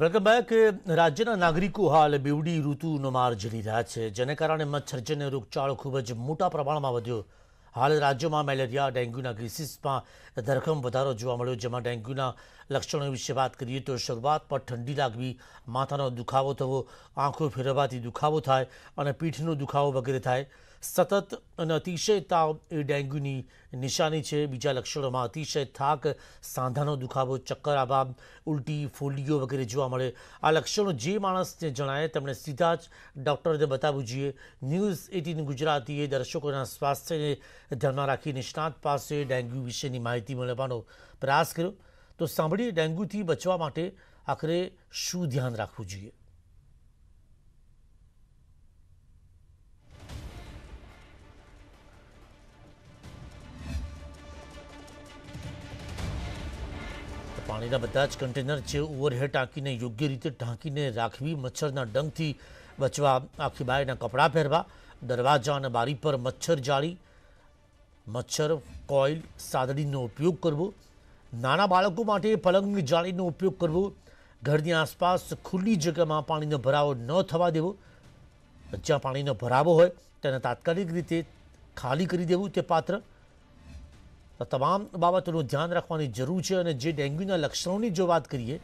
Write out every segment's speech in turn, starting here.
બ્રકમબેક રાજ્યના નાગરિકો હાલ બીવડી ઋતુનો માર ઝીલી રહ્યા છે જેને કારણે મચ્છરજન્ય રોગચાળો ખૂબ જ મોટા પ્રમાણમાં વધ્યો હાલ રાજ્યમાં મેલેરિયા ડેન્ગ્યુના કેસીસમાં ધરખમ વધારો જોવા મળ્યો જેમાં ડેન્ગ્યુના લક્ષણો વિશે વાત કરીએ તો શરૂઆતમાં ઠંડી લાગવી માથાનો દુખાવો થવો આંખો ફેરવવાથી દુખાવો થાય અને પીઠનો દુખાવો વગેરે થાય સતત અને અતિશય તાવ એ ડેન્ગ્યુની નિશાની છે બીજા લક્ષણોમાં અતિશય થાક સાંધાનો દુખાવો ચક્કર આભાબ ઉલટી ફોલ્ડીઓ વગેરે જોવા મળે આ લક્ષણો જે માણસને જણાય તેમણે સીધા જ ડૉક્ટરને બતાવવું જોઈએ ન્યૂઝ એટીન ગુજરાતીએ દર્શકોના સ્વાસ્થ્યને ધ્યાનમાં રાખી નિષ્ણાત પાસે ડેન્ગ્યુ વિશેની માહિતી મેળવવાનો પ્રયાસ કર્યો તો સાંભળીએ ડેન્ગ્યુથી બચવા માટે આખરે શું ધ્યાન રાખવું જોઈએ પાણીના બધા જ કન્ટેનર છે ઓવરહેડ ટાંકીને યોગ્ય રીતે ટાંકીને રાખવી મચ્છરના ડંગથી બચવા આખી બાયના કપડાં પહેરવા દરવાજા અને બારી પર મચ્છર જાળી મચ્છર કોઇલ સાદડીનો ઉપયોગ કરવો નાના બાળકો માટે પલંગની જાળીનો ઉપયોગ કરવો ઘરની આસપાસ ખુલ્લી જગ્યામાં પાણીનો ભરાવો ન થવા દેવો જ્યાં પાણીનો ભરાવો હોય તેને તાત્કાલિક રીતે ખાલી કરી દેવું તે પાત્ર તમામ બાબતોનું ધ્યાન રાખવાની જરૂર છે અને જે ડેન્ગ્યુના લક્ષણોની જો વાત કરીએ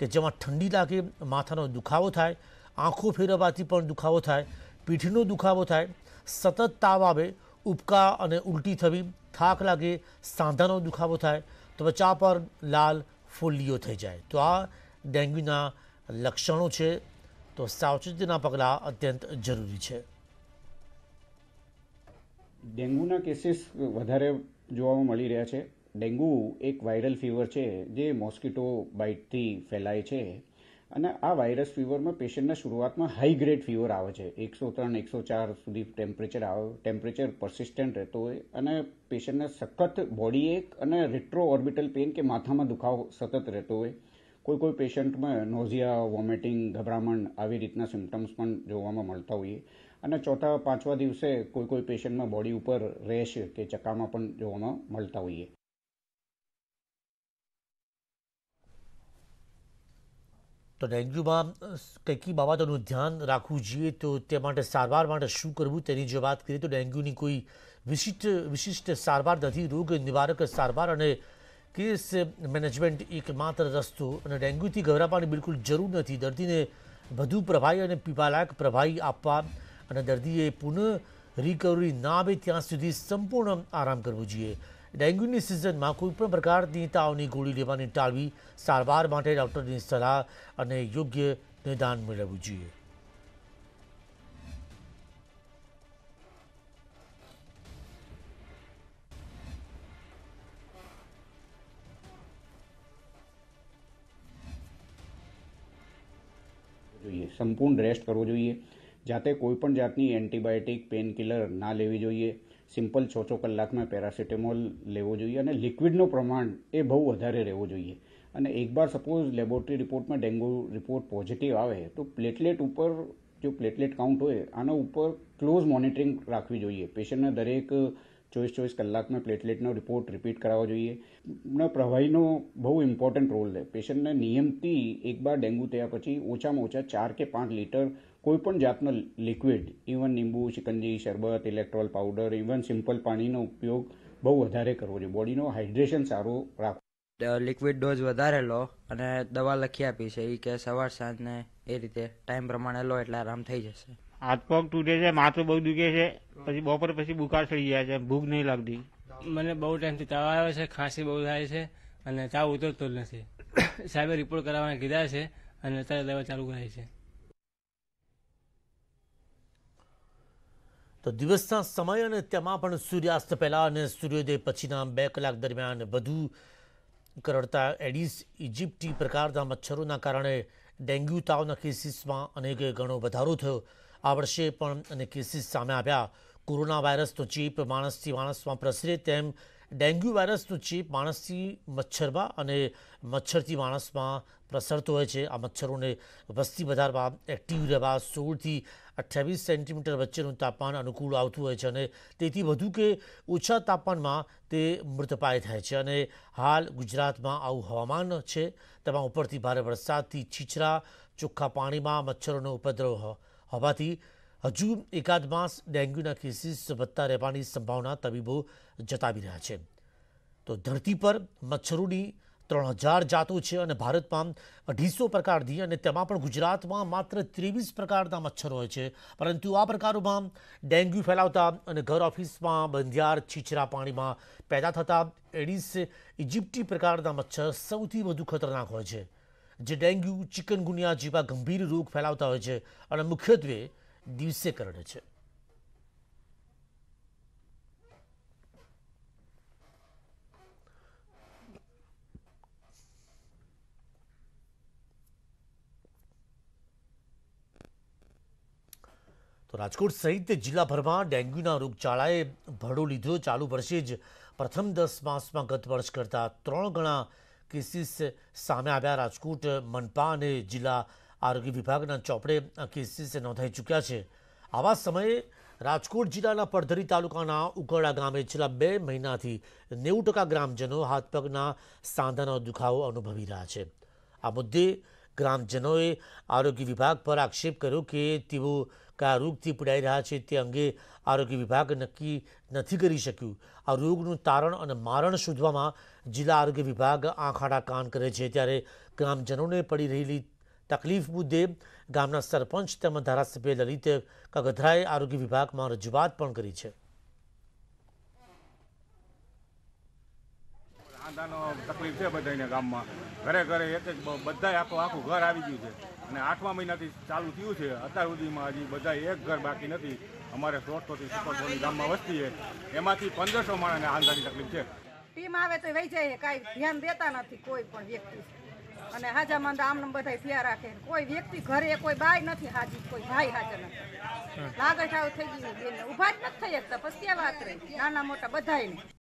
કે જેમાં ઠંડી લાગે માથાનો દુખાવો થાય આંખો ફેરવવાથી પણ દુખાવો થાય પીઠનો દુખાવો થાય સતત તાવ આવે ઉબકા અને ઉલટી થવી થાક લાગે સાંધાનો દુખાવો થાય તો ચા પર લાલ ફોલ્લીઓ થઈ જાય તો આ ડેન્ગ્યુના લક્ષણો છે તો સાવચેતીના પગલાં અત્યંત જરૂરી છે ડેન્ગ્યુના કેસીસ વધારે જોવામાં મળી રહ્યા છે ડેન્ગ્યુ એક વાયરલ ફીવર છે જે મોસ્કીટો બાઇટથી ફેલાય છે અને આ વાયરસ ફીવરમાં પેશન્ટના શરૂઆતમાં હાઈ ગ્રેડ ફીવર આવે છે એકસો ત્રણ એકસો ચાર સુધી ટેમ્પરેચર આવે ટેમ્પરેચર પરસિસ્ટન્ટ રહેતો હોય અને પેશન્ટને સખત બોડી એક અને રેટ્રો ઓર્બિટલ પેન કે માથામાં દુખાવો સતત રહેતો હોય કોઈ કોઈ પેશન્ટમાં નોઝિયા વોમિટિંગ ગભરામણ આવી રીતના સિમ્ટમ્સ પણ જોવામાં મળતા હોઈએ અને ચોથા પાંચવા દિવસે કોઈ કોઈ પેશન્ટમાં બોડી ઉપર રેશ કે ચકામાં પણ જોવામાં મળતા હોઈએ તો ડેન્ગ્યુમાં કઈ કઈ બાબતોનું ધ્યાન રાખવું જોઈએ તો તે માટે સારવાર માટે શું કરવું તેની જો વાત કરીએ તો ડેન્ગ્યુની કોઈ વિશિષ્ટ વિશિષ્ટ સારવાર નથી રોગ નિવારક સારવાર અને કેસ મેનેજમેન્ટ એક માત્ર રસ્તો અને ડેન્ગ્યુથી ગભરાવાની બિલકુલ જરૂર નથી દર્દીને વધુ પ્રભાવી અને પીવાલાયક પ્રભાવી આપવા અને દર્દીએ પુનઃ રિકવરી ના આવે ત્યાં સુધી સંપૂર્ણ આરામ કરવો જોઈએ ડેન્ગ્યુની સિઝનમાં કોઈપણ પ્રકારની તાવની ગોળી લેવાની ટાળવી સારવાર માટે ડૉક્ટરની સલાહ અને યોગ્ય નિદાન મેળવવું જોઈએ જોઈએ સંપૂર્ણ રેસ્ટ કરવો જોઈએ જાતે કોઈપણ જાતની એન્ટીબાયોટિક પેનકિલર ના લેવી જોઈએ સિમ્પલ છ છ કલાકમાં પેરાસિટેમોલ લેવો જોઈએ અને લિક્વિડનું પ્રમાણ એ બહુ વધારે રહેવું જોઈએ અને એકવાર સપોઝ લેબોરેટરી રિપોર્ટમાં ડેન્ગ્યુ રિપોર્ટ પોઝિટિવ આવે તો પ્લેટલેટ ઉપર જો પ્લેટલેટ કાઉન્ટ હોય આના ઉપર ક્લોઝ મોનિટરિંગ રાખવી જોઈએ પેશન્ટને દરેક ચોવીસ ચોવીસ કલાકમાં પ્લેટલેટનો રિપોર્ટ રિપીટ કરાવવો જોઈએ પ્રવાહીનો બહુ ઇમ્પોર્ટન્ટ રોલ છે પેશન્ટને નિયમથી એકવાર ડેન્ગ્યુ થયા પછી ઓછામાં ઓછા ચાર કે પાંચ લીટર કોઈપણ જાતનું લિક્વિડ ઇવન લીંબુ ચિકનજી શરબત ઇલેક્ટ્રોલ પાવડર ઇવન સિમ્પલ પાણીનો ઉપયોગ બહુ વધારે કરવો જોઈએ બોડીનો હાઇડ્રેશન સારું રાખવું લિક્વિડ ડોઝ વધારે લો અને દવા લખી આપી છે એ કે સવાર સાંજને એ રીતે ટાઈમ પ્રમાણે લો એટલે આરામ થઈ જશે હાથ પગ તૂટે છે માથું બહુ દુખે છે પછી બપોર પછી બુખાર થઈ જાય છે ભૂખ નહીં લાગતી મને બહુ ટાઈમથી તાવ આવે છે ખાંસી બહુ થાય છે અને તાવ ઉતરતો નથી સાહેબે રિપોર્ટ કરાવવાના કીધા છે અને અત્યારે દવા ચાલુ કરાય છે તો દિવસના સમય અને તેમાં પણ સૂર્યાસ્ત પહેલાં અને સૂર્યોદય પછીના બે કલાક દરમિયાન વધુ કરડતા એડિસ ઇજિપ્ટી પ્રકારના મચ્છરોના કારણે ડેન્ગ્યુ તાવના કેસીસમાં અનેક ગણો વધારો થયો આ વર્ષે પણ અને કેસીસ સામે આવ્યા કોરોના વાયરસનો ચેપ માણસથી માણસમાં પ્રસરે તેમ ડેન્ગ્યુ વાયરસનો ચેપ માણસથી મચ્છરમાં અને મચ્છરથી માણસમાં પ્રસરતો હોય છે આ મચ્છરોને વસ્તી વધારવા એક્ટિવ રહેવા સોળથી અઠ્યાવીસ સેન્ટીમીટર વચ્ચેનું તાપમાન અનુકૂળ આવતું હોય છે અને તેથી વધુ કે ઓછા તાપમાનમાં તે મૃતપાય થાય છે અને હાલ ગુજરાતમાં આવું હવામાન છે તેમાં ઉપરથી ભારે વરસાદથી છીછરા ચોખ્ખા પાણીમાં મચ્છરોનો ઉપદ્રવ હોવાથી હજુ એકાદ માસ ડેન્ગ્યુના કેસીસ વધતા રહેવાની સંભાવના તબીબો જતાવી રહ્યા છે તો ધરતી પર મચ્છરોની ત્રણ હજાર જાતો છે અને ભારતમાં અઢીસો પ્રકારની અને તેમાં પણ ગુજરાતમાં માત્ર ત્રેવીસ પ્રકારના મચ્છર હોય છે પરંતુ આ પ્રકારોમાં ડેન્ગ્યુ ફેલાવતા અને ઘર ઓફિસમાં બંધિયાર છીછરા પાણીમાં પેદા થતા એડિસ ઇજિપ્ટી પ્રકારના મચ્છર સૌથી વધુ ખતરનાક હોય છે જે ડેન્ગ્યુ ચિકનગુનિયા જેવા ગંભીર રોગ ફેલાવતા હોય છે અને મુખ્યત્વે દિવસે કરડે છે તો રાજકોટ સહિત જિલ્લાભરમાં ડેન્ગ્યુના રોગચાળાએ ભરડો લીધો ચાલુ વર્ષે જ પ્રથમ દસ માસમાં ગત વર્ષ કરતાં ત્રણ ગણા કેસીસ સામે આવ્યા રાજકોટ મનપા અને જિલ્લા આરોગ્ય વિભાગના ચોપડે કેસીસ નોંધાઈ ચૂક્યા છે આવા સમયે રાજકોટ જિલ્લાના પડધરી તાલુકાના ઉકરડા ગામે છેલ્લા બે મહિનાથી નેવું ટકા ગ્રામજનો હાથપગના સાંધાનો દુખાવો અનુભવી રહ્યા છે આ મુદ્દે ગ્રામજનોએ આરોગ્ય વિભાગ પર આક્ષેપ કર્યો કે તેઓ કયા રોગથી પીડાઈ રહ્યા છે તે અંગે આરોગ્ય વિભાગ નક્કી નથી કરી શક્યું આ રોગનું તારણ અને મારણ શોધવામાં જિલ્લા આરોગ્ય વિભાગ આંખાડા કાન કરે છે ત્યારે ગ્રામજનોને પડી રહેલી તકલીફ મુદ્દે ગામના સરપંચ તેમજ ધારાસભ્ય લલિત કગધરાએ આરોગ્ય વિભાગમાં રજૂઆત પણ કરી છે બધાનો તકલીફ છે બધાને ગામમાં ઘરે ઘરે એક એક બધા આખું આખું ઘર આવી ગયું છે અને આઠમા મહિનાથી ચાલુ થયું છે અત્યાર સુધીમાં હજી બધા એક ઘર બાકી નથી અમારે સોળસોથી સુપરસોની ગામમાં વસ્તીએ એમાંથી પંદરસો માણસને આંધાની તકલીફ છે ટીમ આવે તો વહી જાય કાંઈ ધ્યાન દેતા નથી કોઈ પણ વ્યક્તિ અને હાજા માંદા આમને બધા થયા રાખે કોઈ વ્યક્તિ ઘરે કોઈ બાય નથી હાજી કોઈ ભાઈ હાજર નથી લાગઠાવ થઈ ગયું બેન ઊભા જ નથી થઈ શકતા પછી વાત રહી નાના મોટા બધાય